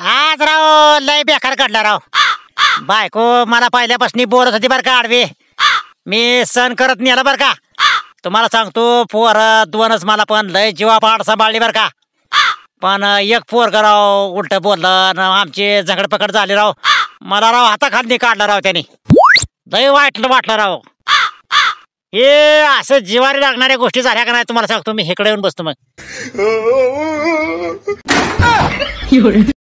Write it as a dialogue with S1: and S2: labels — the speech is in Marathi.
S1: आज राव लय बेकार काढला राव बायको मला पहिल्यापासून बोलत होती बरं का आडवी मी सण करत नेला बरं का तुम्हाला सांगतो पोर दोनच मला पण लय जीवा पाड सांभाळली बरं का पण एक पोर राव उलट बोललं आमचे झगड पकड झाली राव मला राव हाताखाली काढला राव त्याने लय वाटलं वाटलं राव हे असं जिवारी लागणाऱ्या गोष्टी झाल्या का नाही तुम्हाला सांगतो मी हेकडे येऊन बसतो
S2: मग